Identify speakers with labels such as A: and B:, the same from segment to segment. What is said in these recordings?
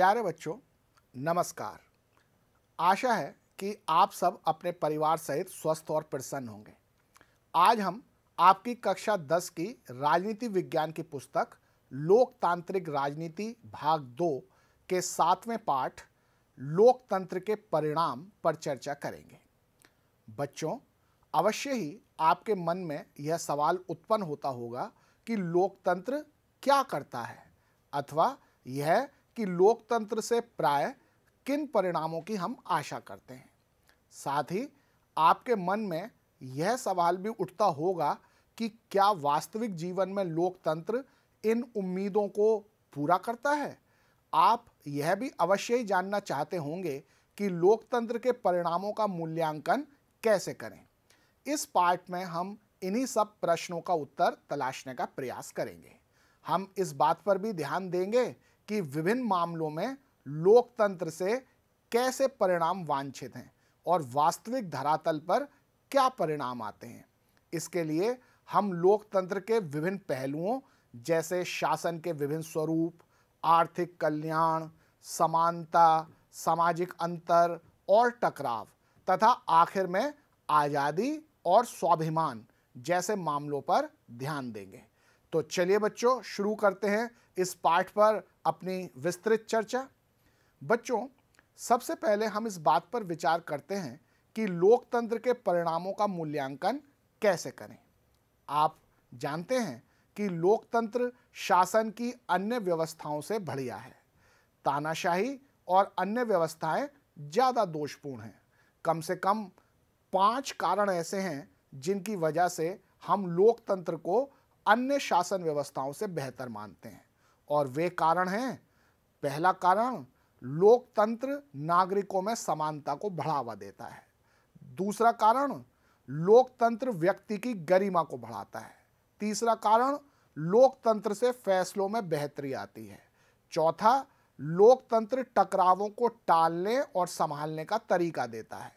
A: प्यारे बच्चों नमस्कार आशा है कि आप सब अपने परिवार सहित स्वस्थ और प्रसन्न होंगे आज हम आपकी कक्षा 10 की राजनीति विज्ञान की पुस्तक लोकतांत्रिक राजनीति भाग दो के सातवें पाठ लोकतंत्र के परिणाम पर चर्चा करेंगे बच्चों अवश्य ही आपके मन में यह सवाल उत्पन्न होता होगा कि लोकतंत्र क्या करता है अथवा यह कि लोकतंत्र से प्राय किन परिणामों की हम आशा करते हैं साथ ही आपके मन में यह सवाल भी उठता होगा कि क्या वास्तविक जीवन में लोकतंत्र इन उम्मीदों को पूरा करता है आप यह भी अवश्य ही जानना चाहते होंगे कि लोकतंत्र के परिणामों का मूल्यांकन कैसे करें इस पार्ट में हम इन्हीं सब प्रश्नों का उत्तर तलाशने का प्रयास करेंगे हम इस बात पर भी ध्यान देंगे कि विभिन्न मामलों में लोकतंत्र से कैसे परिणाम वांछित हैं और वास्तविक धरातल पर क्या परिणाम आते हैं इसके लिए हम लोकतंत्र के विभिन्न पहलुओं जैसे शासन के विभिन्न स्वरूप आर्थिक कल्याण समानता सामाजिक अंतर और टकराव तथा आखिर में आज़ादी और स्वाभिमान जैसे मामलों पर ध्यान देंगे तो चलिए बच्चों शुरू करते हैं इस पाठ पर अपनी विस्तृत चर्चा बच्चों सबसे पहले हम इस बात पर विचार करते हैं कि लोकतंत्र के परिणामों का मूल्यांकन कैसे करें आप जानते हैं कि लोकतंत्र शासन की अन्य व्यवस्थाओं से बढ़िया है तानाशाही और अन्य व्यवस्थाएं ज़्यादा दोषपूर्ण हैं कम से कम पांच कारण ऐसे हैं जिनकी वजह से हम लोकतंत्र को अन्य शासन व्यवस्थाओं से बेहतर मानते हैं और वे कारण हैं पहला कारण लोकतंत्र नागरिकों में समानता को बढ़ावा देता है दूसरा कारण लोकतंत्र व्यक्ति की गरिमा को बढ़ाता है तीसरा कारण लोकतंत्र से फैसलों में बेहतरी आती है चौथा लोकतंत्र टकरावों को टालने और संभालने का तरीका देता है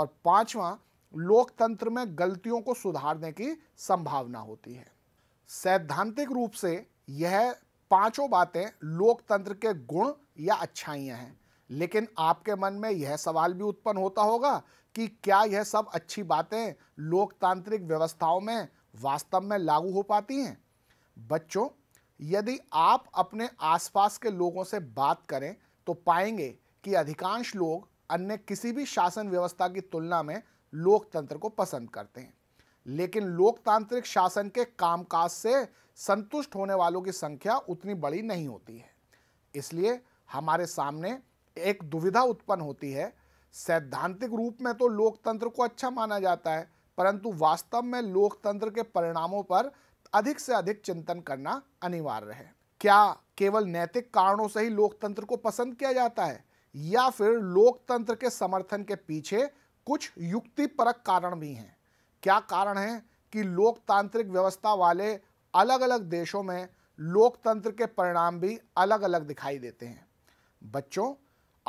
A: और पांचवा लोकतंत्र में गलतियों को सुधारने की संभावना होती है सैद्धांतिक रूप से यह पांचों बातें लोकतंत्र के गुण या अच्छाइयां हैं लेकिन आपके मन में यह सवाल भी उत्पन्न होता होगा कि क्या यह सब अच्छी बातें लोकतांत्रिक व्यवस्थाओं में वास्तव में लागू हो पाती हैं बच्चों यदि आप अपने आसपास के लोगों से बात करें तो पाएंगे कि अधिकांश लोग अन्य किसी भी शासन व्यवस्था की तुलना में लोकतंत्र को पसंद करते हैं लेकिन लोकतांत्रिक शासन के कामकाज से संतुष्ट होने वालों की संख्या उतनी बड़ी नहीं होती है इसलिए हमारे सामने एक दुविधा उत्पन्न होती है सैद्धांतिक रूप में तो लोकतंत्र को अच्छा माना जाता है परंतु वास्तव में लोकतंत्र के परिणामों पर अधिक से अधिक चिंतन करना अनिवार्य है क्या केवल नैतिक कारणों से ही लोकतंत्र को पसंद किया जाता है या फिर लोकतंत्र के समर्थन के पीछे कुछ युक्तिपरक कारण भी हैं क्या कारण है कि लोकतांत्रिक व्यवस्था वाले अलग अलग देशों में लोकतंत्र के परिणाम भी अलग अलग दिखाई देते हैं बच्चों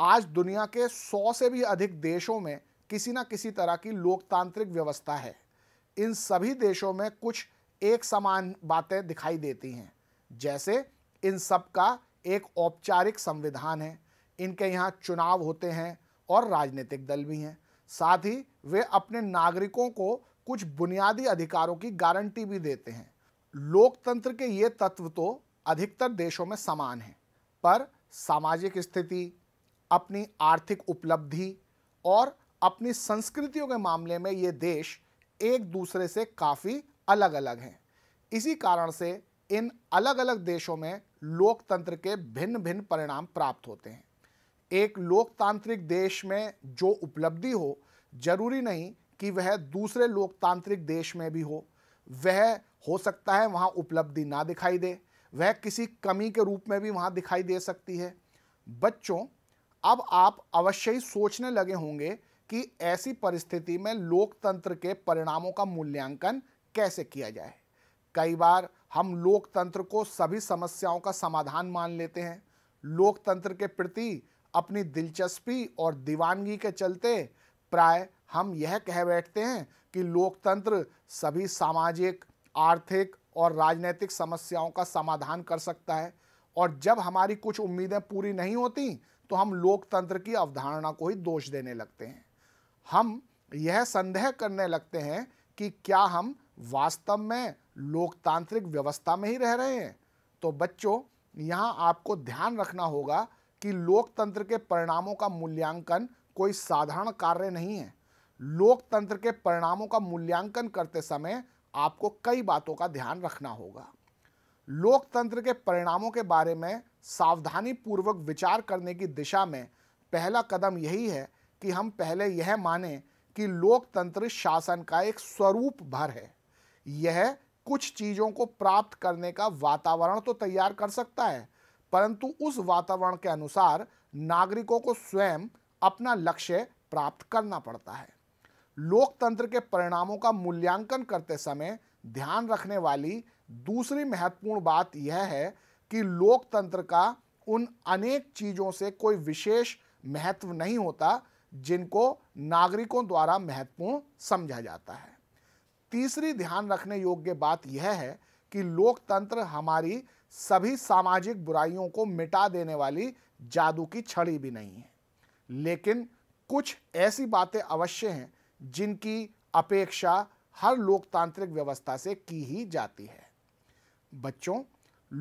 A: आज दुनिया के सौ से भी अधिक देशों में किसी ना किसी तरह की लोकतांत्रिक व्यवस्था है इन सभी देशों में कुछ एक समान बातें दिखाई देती हैं जैसे इन सब का एक औपचारिक संविधान है इनके यहाँ चुनाव होते हैं और राजनीतिक दल भी हैं साथ ही वे अपने नागरिकों को कुछ बुनियादी अधिकारों की गारंटी भी देते हैं लोकतंत्र के ये तत्व तो अधिकतर देशों में समान हैं पर सामाजिक स्थिति अपनी आर्थिक उपलब्धि और अपनी संस्कृतियों के मामले में ये देश एक दूसरे से काफ़ी अलग अलग हैं इसी कारण से इन अलग अलग देशों में लोकतंत्र के भिन्न भिन्न परिणाम प्राप्त होते हैं एक लोकतांत्रिक देश में जो उपलब्धि हो जरूरी नहीं कि वह दूसरे लोकतांत्रिक देश में भी हो वह हो सकता है वहाँ उपलब्धि ना दिखाई दे वह किसी कमी के रूप में भी वहाँ दिखाई दे सकती है बच्चों अब आप अवश्य ही सोचने लगे होंगे कि ऐसी परिस्थिति में लोकतंत्र के परिणामों का मूल्यांकन कैसे किया जाए कई बार हम लोकतंत्र को सभी समस्याओं का समाधान मान लेते हैं लोकतंत्र के प्रति अपनी दिलचस्पी और दीवानगी के चलते प्राय हम यह कह बैठते हैं कि लोकतंत्र सभी सामाजिक आर्थिक और राजनीतिक समस्याओं का समाधान कर सकता है और जब हमारी कुछ उम्मीदें पूरी नहीं होती तो हम लोकतंत्र की अवधारणा को ही दोष देने लगते हैं हम यह संदेह करने लगते हैं कि क्या हम वास्तव में लोकतांत्रिक व्यवस्था में ही रह रहे हैं तो बच्चों यहाँ आपको ध्यान रखना होगा कि लोकतंत्र के परिणामों का मूल्यांकन कोई साधारण कार्य नहीं है लोकतंत्र के परिणामों का मूल्यांकन करते समय आपको कई बातों का ध्यान रखना होगा लोकतंत्र के परिणामों के बारे में सावधानी पूर्वक विचार करने की दिशा में पहला कदम यही है कि हम पहले यह माने कि लोकतंत्र शासन का एक स्वरूप भर है यह कुछ चीज़ों को प्राप्त करने का वातावरण तो तैयार कर सकता है परंतु उस वातावरण के अनुसार नागरिकों को स्वयं अपना लक्ष्य प्राप्त करना पड़ता है लोकतंत्र के परिणामों का मूल्यांकन करते समय ध्यान रखने वाली दूसरी महत्वपूर्ण बात यह है कि लोकतंत्र का उन अनेक चीज़ों से कोई विशेष महत्व नहीं होता जिनको नागरिकों द्वारा महत्वपूर्ण समझा जाता है तीसरी ध्यान रखने योग्य बात यह है कि लोकतंत्र हमारी सभी सामाजिक बुराइयों को मिटा देने वाली जादू की छड़ी भी नहीं है लेकिन कुछ ऐसी बातें अवश्य हैं जिनकी अपेक्षा हर लोकतांत्रिक व्यवस्था से की ही जाती है बच्चों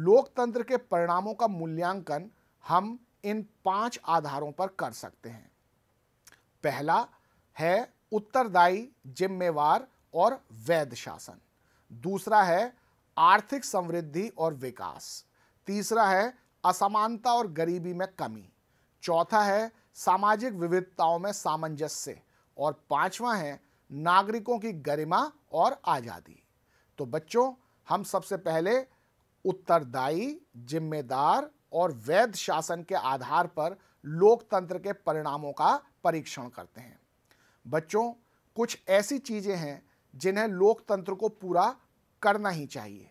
A: लोकतंत्र के परिणामों का मूल्यांकन हम इन पांच आधारों पर कर सकते हैं पहला है उत्तरदायी जिम्मेवार और वैध शासन दूसरा है आर्थिक समृद्धि और विकास तीसरा है असमानता और गरीबी में कमी चौथा है सामाजिक विविधताओं में सामंजस्य और पांचवा है नागरिकों की गरिमा और आज़ादी तो बच्चों हम सबसे पहले उत्तरदायी जिम्मेदार और वैध शासन के आधार पर लोकतंत्र के परिणामों का परीक्षण करते हैं बच्चों कुछ ऐसी चीज़ें हैं जिन्हें लोकतंत्र को पूरा करना ही चाहिए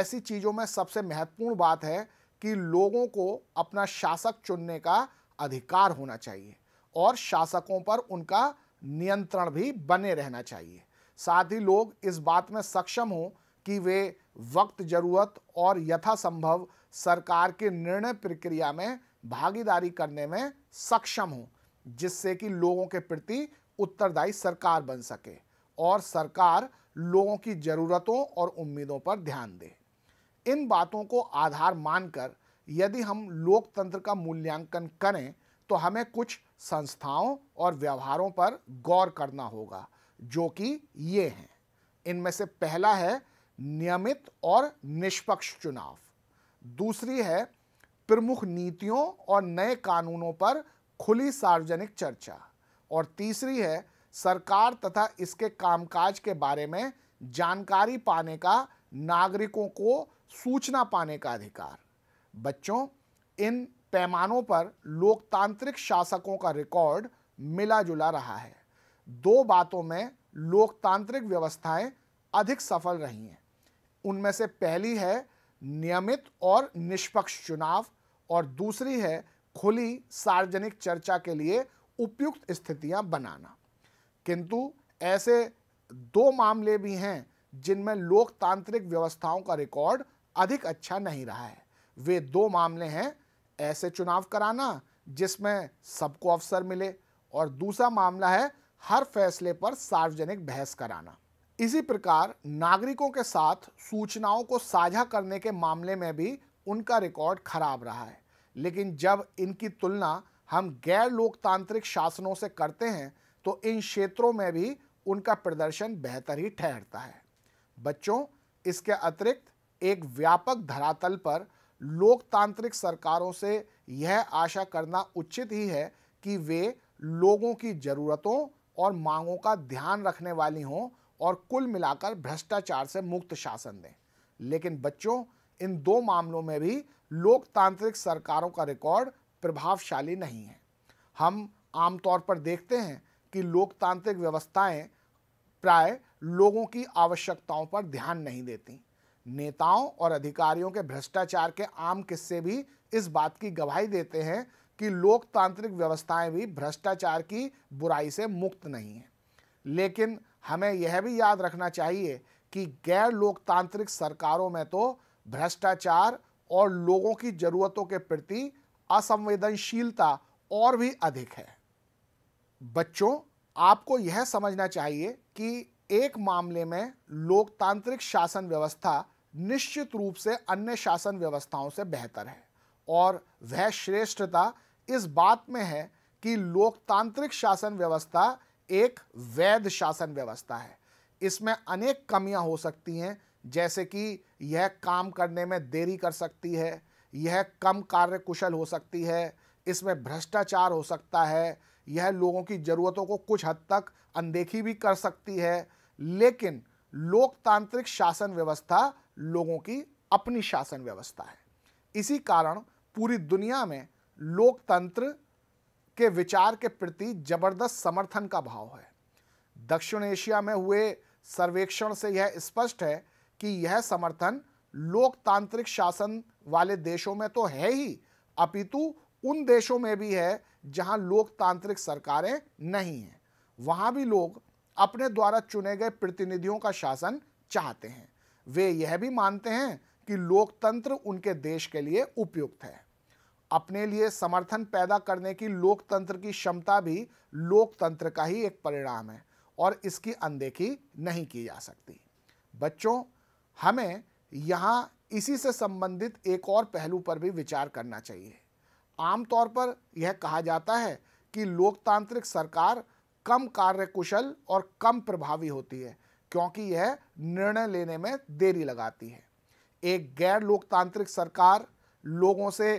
A: ऐसी चीज़ों में सबसे महत्वपूर्ण बात है कि लोगों को अपना शासक चुनने का अधिकार होना चाहिए और शासकों पर उनका नियंत्रण भी बने रहना चाहिए साथ ही लोग इस बात में सक्षम हों कि वे वक्त जरूरत और यथासंभव सरकार के निर्णय प्रक्रिया में भागीदारी करने में सक्षम हों जिससे कि लोगों के प्रति उत्तरदायी सरकार बन सके और सरकार लोगों की ज़रूरतों और उम्मीदों पर ध्यान दे इन बातों को आधार मानकर यदि हम लोकतंत्र का मूल्यांकन करें तो हमें कुछ संस्थाओं और व्यवहारों पर गौर करना होगा जो कि ये हैं इनमें से पहला है नियमित और निष्पक्ष चुनाव दूसरी है प्रमुख नीतियों और नए कानूनों पर खुली सार्वजनिक चर्चा और तीसरी है सरकार तथा इसके कामकाज के बारे में जानकारी पाने का नागरिकों को सूचना पाने का अधिकार बच्चों इन पैमानों पर लोकतांत्रिक शासकों का रिकॉर्ड मिला जुला रहा है दो बातों में लोकतांत्रिक व्यवस्थाएं अधिक सफल रही हैं उनमें से पहली है नियमित और निष्पक्ष चुनाव और दूसरी है खुली सार्वजनिक चर्चा के लिए उपयुक्त स्थितियां बनाना किंतु ऐसे दो मामले भी हैं जिनमें लोकतांत्रिक व्यवस्थाओं का रिकॉर्ड अधिक अच्छा नहीं रहा है वे दो मामले हैं ऐसे चुनाव कराना जिसमें सबको अवसर मिले और दूसरा मामला है हर फैसले पर सार्वजनिक बहस कराना इसी प्रकार नागरिकों के साथ सूचनाओं को साझा करने के मामले में भी उनका रिकॉर्ड खराब रहा है लेकिन जब इनकी तुलना हम गैर लोकतांत्रिक शासनों से करते हैं तो इन क्षेत्रों में भी उनका प्रदर्शन बेहतर ही ठहरता है बच्चों इसके अतिरिक्त एक व्यापक धरातल पर लोकतांत्रिक सरकारों से यह आशा करना उचित ही है कि वे लोगों की ज़रूरतों और मांगों का ध्यान रखने वाली हों और कुल मिलाकर भ्रष्टाचार से मुक्त शासन दें लेकिन बच्चों इन दो मामलों में भी लोकतांत्रिक सरकारों का रिकॉर्ड प्रभावशाली नहीं है हम आमतौर पर देखते हैं कि लोकतांत्रिक व्यवस्थाएं प्राय लोगों की आवश्यकताओं पर ध्यान नहीं देती नेताओं और अधिकारियों के भ्रष्टाचार के आम किस्से भी इस बात की गवाही देते हैं कि लोकतांत्रिक व्यवस्थाएं भी भ्रष्टाचार की बुराई से मुक्त नहीं हैं लेकिन हमें यह भी याद रखना चाहिए कि गैर लोकतांत्रिक सरकारों में तो भ्रष्टाचार और लोगों की जरूरतों के प्रति असंवेदनशीलता और भी अधिक है बच्चों आपको यह समझना चाहिए कि एक मामले में लोकतांत्रिक शासन व्यवस्था निश्चित रूप से अन्य शासन व्यवस्थाओं से बेहतर है और वह श्रेष्ठता इस बात में है कि लोकतांत्रिक शासन व्यवस्था एक वैध शासन व्यवस्था है इसमें अनेक कमियां हो सकती हैं जैसे कि यह काम करने में देरी कर सकती है यह कम कार्य कुशल हो सकती है इसमें भ्रष्टाचार हो सकता है यह लोगों की ज़रूरतों को कुछ हद तक अनदेखी भी कर सकती है लेकिन लोकतांत्रिक शासन व्यवस्था लोगों की अपनी शासन व्यवस्था है इसी कारण पूरी दुनिया में लोकतंत्र के विचार के प्रति जबरदस्त समर्थन का भाव है दक्षिण एशिया में हुए सर्वेक्षण से यह स्पष्ट है कि यह समर्थन लोकतांत्रिक शासन वाले देशों में तो है ही अपितु उन देशों में भी है जहां लोकतांत्रिक सरकारें नहीं हैं वहां भी लोग अपने द्वारा चुने गए प्रतिनिधियों का शासन चाहते हैं वे यह भी मानते हैं कि लोकतंत्र उनके देश के लिए उपयुक्त है अपने लिए समर्थन पैदा करने की लोकतंत्र की क्षमता भी लोकतंत्र का ही एक परिणाम है और इसकी अनदेखी नहीं की जा सकती बच्चों हमें यहाँ इसी से संबंधित एक और पहलू पर भी विचार करना चाहिए आमतौर पर यह कहा जाता है कि लोकतांत्रिक सरकार कम कार्यकुशल और कम प्रभावी होती है क्योंकि यह निर्णय लेने में देरी लगाती है एक गैर लोकतांत्रिक सरकार लोगों से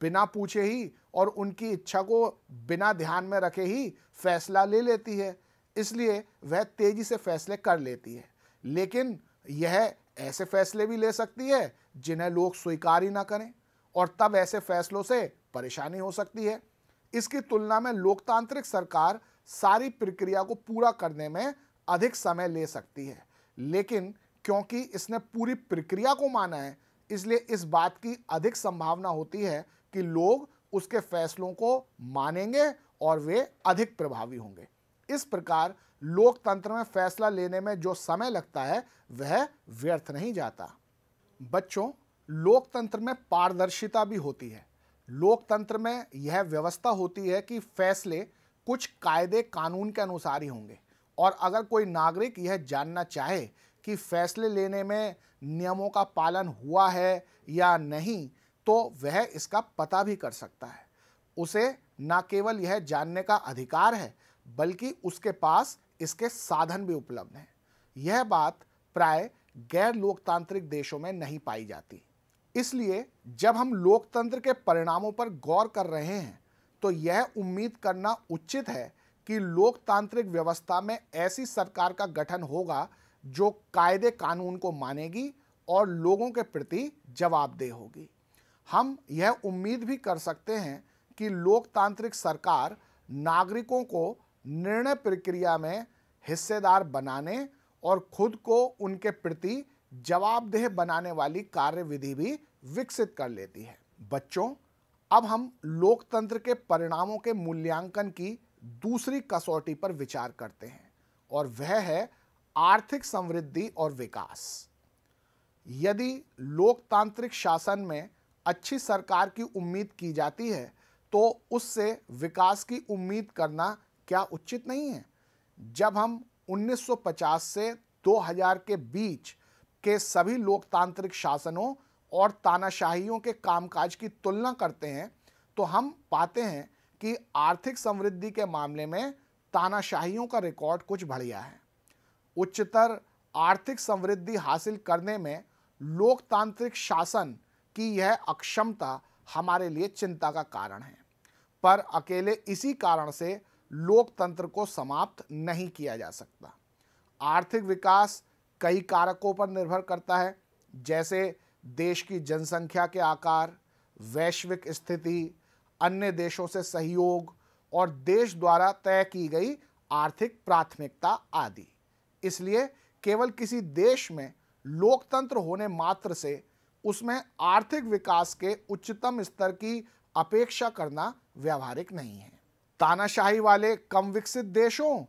A: बिना पूछे ही और उनकी इच्छा को बिना ध्यान में रखे ही फैसला ले लेती है इसलिए वह तेजी से फैसले कर लेती है लेकिन यह ऐसे फैसले भी ले सकती है जिन्हें लोग स्वीकार ही ना करें और तब ऐसे फैसलों से परेशानी हो सकती है इसकी तुलना में लोकतांत्रिक सरकार सारी प्रक्रिया को पूरा करने में अधिक समय ले सकती है लेकिन क्योंकि इसने पूरी प्रक्रिया को माना है इसलिए इस बात की अधिक संभावना होती है कि लोग उसके फैसलों को मानेंगे और वे अधिक प्रभावी होंगे इस प्रकार लोकतंत्र में फैसला लेने में जो समय लगता है वह व्यर्थ नहीं जाता बच्चों लोकतंत्र में पारदर्शिता भी होती है लोकतंत्र में यह व्यवस्था होती है कि फैसले कुछ कायदे कानून के अनुसार ही होंगे और अगर कोई नागरिक यह जानना चाहे कि फैसले लेने में नियमों का पालन हुआ है या नहीं तो वह इसका पता भी कर सकता है उसे न केवल यह जानने का अधिकार है बल्कि उसके पास इसके साधन भी उपलब्ध हैं यह बात प्राय गैर लोकतांत्रिक देशों में नहीं पाई जाती इसलिए जब हम लोकतंत्र के परिणामों पर गौर कर रहे हैं तो यह उम्मीद करना उचित है कि लोकतांत्रिक व्यवस्था में ऐसी सरकार का गठन होगा जो कायदे कानून को मानेगी और लोगों के प्रति जवाबदेह होगी हम यह उम्मीद भी कर सकते हैं कि लोकतांत्रिक सरकार नागरिकों को निर्णय प्रक्रिया में हिस्सेदार बनाने और खुद को उनके प्रति जवाबदेह बनाने वाली कार्यविधि भी विकसित कर लेती है बच्चों अब हम लोकतंत्र के परिणामों के मूल्यांकन की दूसरी कसौटी पर विचार करते हैं और वह है आर्थिक समृद्धि और विकास यदि लोकतांत्रिक शासन में अच्छी सरकार की उम्मीद की जाती है तो उससे विकास की उम्मीद करना क्या उचित नहीं है जब हम 1950 से 2000 के बीच के सभी लोकतांत्रिक शासनों और तानाशाहियों के कामकाज की तुलना करते हैं तो हम पाते हैं कि आर्थिक समृद्धि के मामले में तानाशाहियों का रिकॉर्ड कुछ बढ़िया है उच्चतर आर्थिक समृद्धि हासिल करने में लोकतांत्रिक शासन की यह अक्षमता हमारे लिए चिंता का कारण है पर अकेले इसी कारण से लोकतंत्र को समाप्त नहीं किया जा सकता आर्थिक विकास कई कारकों पर निर्भर करता है जैसे देश की जनसंख्या के आकार वैश्विक स्थिति अन्य देशों से सहयोग और देश द्वारा तय की गई आर्थिक प्राथमिकता आदि इसलिए केवल किसी देश में लोकतंत्र होने मात्र से उसमें आर्थिक विकास के उच्चतम स्तर की अपेक्षा करना व्यावहारिक नहीं है तानाशाही वाले कम विकसित देशों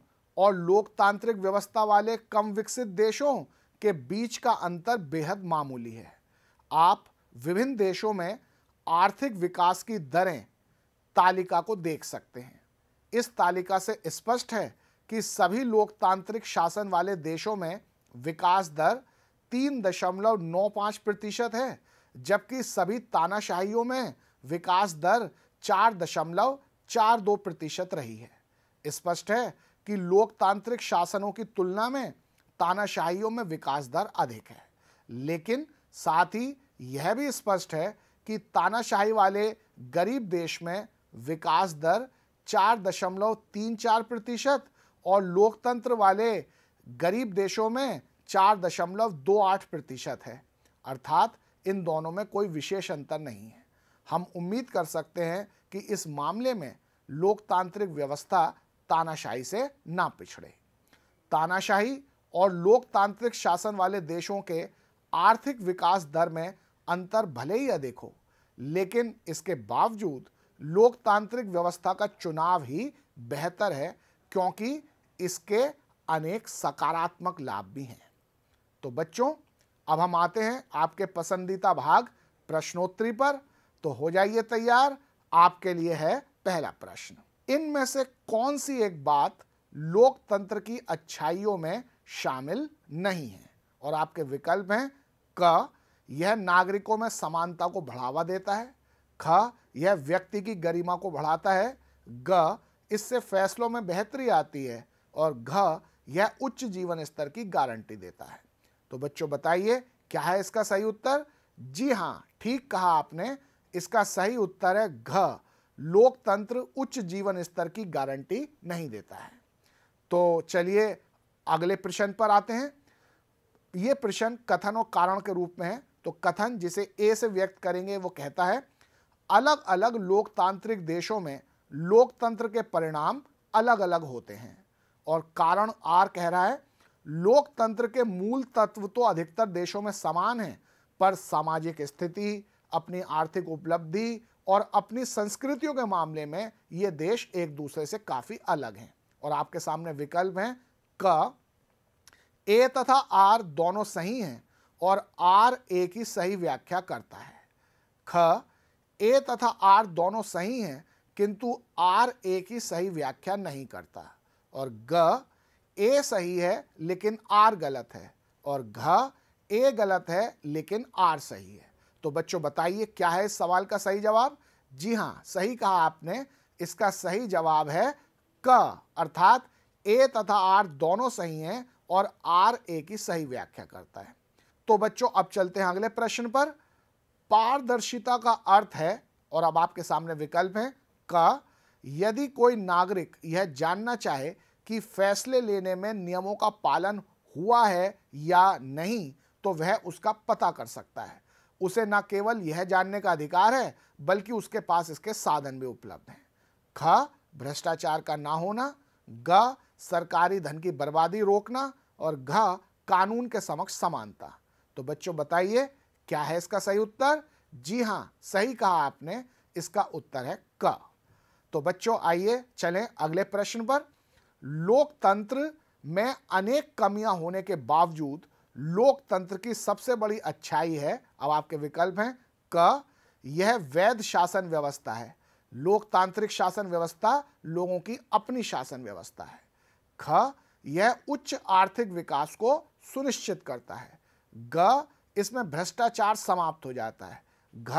A: और लोकतांत्रिक व्यवस्था वाले कम विकसित देशों के बीच का अंतर बेहद मामूली है आप विभिन्न देशों में आर्थिक विकास की दरें तालिका को देख सकते हैं इस तालिका से स्पष्ट है कि सभी लोकतांत्रिक शासन वाले देशों में विकास दर तीन दशमलव नौ पाँच प्रतिशत है जबकि सभी तानाशाहियों में विकास दर चार दशमलव चार दो प्रतिशत रही है स्पष्ट है कि लोकतांत्रिक शासनों की तुलना में तानाशाहियों में विकास दर अधिक है लेकिन साथ ही यह भी स्पष्ट है कि तानाशाही वाले गरीब देश में विकास दर चार दशमलव तीन चार प्रतिशत और लोकतंत्र वाले गरीब देशों में चार दशमलव दो आठ प्रतिशत है अर्थात इन दोनों में कोई विशेष अंतर नहीं है हम उम्मीद कर सकते हैं कि इस मामले में लोकतांत्रिक व्यवस्था तानाशाही से ना पिछड़े तानाशाही और लोकतांत्रिक शासन वाले देशों के आर्थिक विकास दर में अंतर भले ही अधिक हो लेकिन इसके बावजूद लोकतांत्रिक व्यवस्था का चुनाव ही बेहतर है क्योंकि इसके अनेक सकारात्मक लाभ भी हैं तो बच्चों अब हम आते हैं आपके पसंदीदा भाग प्रश्नोत्तरी पर तो हो जाइए तैयार आपके लिए है पहला प्रश्न इनमें से कौन सी एक बात लोकतंत्र की अच्छाइयों में शामिल नहीं है और आपके विकल्प हैं क यह नागरिकों में समानता को बढ़ावा देता है ख यह व्यक्ति की गरिमा को बढ़ाता है ग इससे फैसलों में बेहतरी आती है और घ यह उच्च जीवन स्तर की गारंटी देता है तो बच्चों बताइए क्या है इसका सही उत्तर जी हाँ ठीक कहा आपने इसका सही उत्तर है घ लोकतंत्र उच्च जीवन स्तर की गारंटी नहीं देता है तो चलिए अगले प्रश्न पर आते हैं यह प्रश्न कथन और कारण के रूप में है तो कथन जिसे ए से व्यक्त करेंगे वो कहता है अलग अलग लोकतांत्रिक देशों में लोकतंत्र के परिणाम अलग अलग होते हैं और कारण आर कह रहा है लोकतंत्र के मूल तत्व तो अधिकतर देशों में समान हैं पर सामाजिक स्थिति अपनी आर्थिक उपलब्धि और अपनी संस्कृतियों के मामले में ये देश एक दूसरे से काफ़ी अलग हैं और आपके सामने विकल्प हैं क ए तथा आर दोनों सही हैं और आर ए की सही व्याख्या करता है ख ए तथा आर दोनों सही हैं किंतु आर ए की सही व्याख्या नहीं करता और ग ए सही है लेकिन आर गलत है और घ ए गलत है लेकिन आर सही है तो बच्चों बताइए क्या है इस सवाल का सही जवाब जी हाँ सही कहा आपने इसका सही जवाब है क अर्थात ए तथा आर दोनों सही हैं और आर ए की सही व्याख्या करता है तो बच्चों अब चलते हैं अगले प्रश्न पर पारदर्शिता का अर्थ है और अब आपके सामने विकल्प है क यदि कोई नागरिक यह जानना चाहे कि फैसले लेने में नियमों का पालन हुआ है या नहीं तो वह उसका पता कर सकता है उसे न केवल यह जानने का अधिकार है बल्कि उसके पास इसके साधन भी उपलब्ध हैं ख भ्रष्टाचार का ना होना ग सरकारी धन की बर्बादी रोकना और घ कानून के समक्ष समानता तो बच्चों बताइए क्या है इसका सही उत्तर जी हाँ सही कहा आपने इसका उत्तर है क तो बच्चों आइए चलें अगले प्रश्न पर लोकतंत्र में अनेक कमियां होने के बावजूद लोकतंत्र की सबसे बड़ी अच्छाई है अब आपके विकल्प हैं क यह वैध शासन व्यवस्था है लोकतांत्रिक शासन व्यवस्था लोगों की अपनी शासन व्यवस्था है ख यह उच्च आर्थिक विकास को सुनिश्चित करता है ग इसमें भ्रष्टाचार समाप्त हो जाता है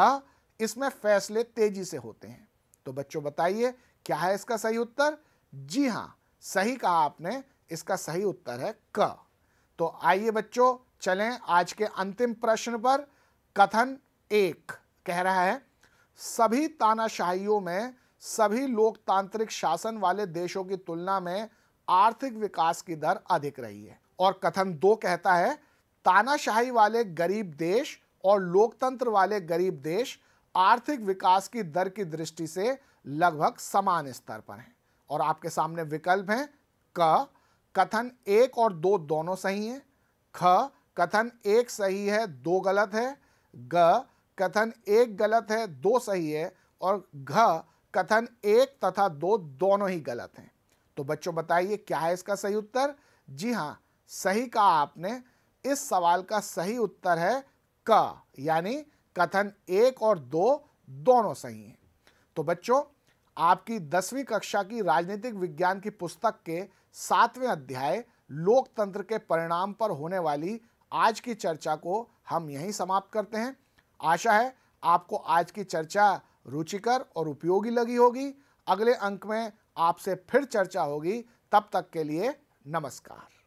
A: घ इसमें फैसले तेजी से होते हैं तो बच्चों बताइए क्या है इसका सही उत्तर जी हाँ सही कहा आपने इसका सही उत्तर है क तो आइए बच्चों चलें आज के अंतिम प्रश्न पर कथन एक कह रहा है सभी तानाशाहियों में सभी लोकतांत्रिक शासन वाले देशों की तुलना में आर्थिक विकास की दर अधिक रही है और कथन दो कहता है तानाशाही वाले गरीब देश और लोकतंत्र वाले गरीब देश आर्थिक विकास की दर की दृष्टि से लगभग समान स्तर पर हैं और आपके सामने विकल्प हैं क कथन एक और दो दोनों सही हैं ख कथन एक सही है दो गलत है ग कथन एक गलत है दो सही है और घ कथन एक तथा दो दोनों ही गलत हैं तो बच्चों बताइए क्या है इसका सही उत्तर जी हाँ सही कहा आपने इस सवाल का सही उत्तर है क यानी कथन एक और दो दोनों सही हैं तो बच्चों आपकी दसवीं कक्षा की राजनीतिक विज्ञान की पुस्तक के सातवें अध्याय लोकतंत्र के परिणाम पर होने वाली आज की चर्चा को हम यहीं समाप्त करते हैं आशा है आपको आज की चर्चा रुचिकर और उपयोगी लगी होगी अगले अंक में आपसे फिर चर्चा होगी तब तक के लिए नमस्कार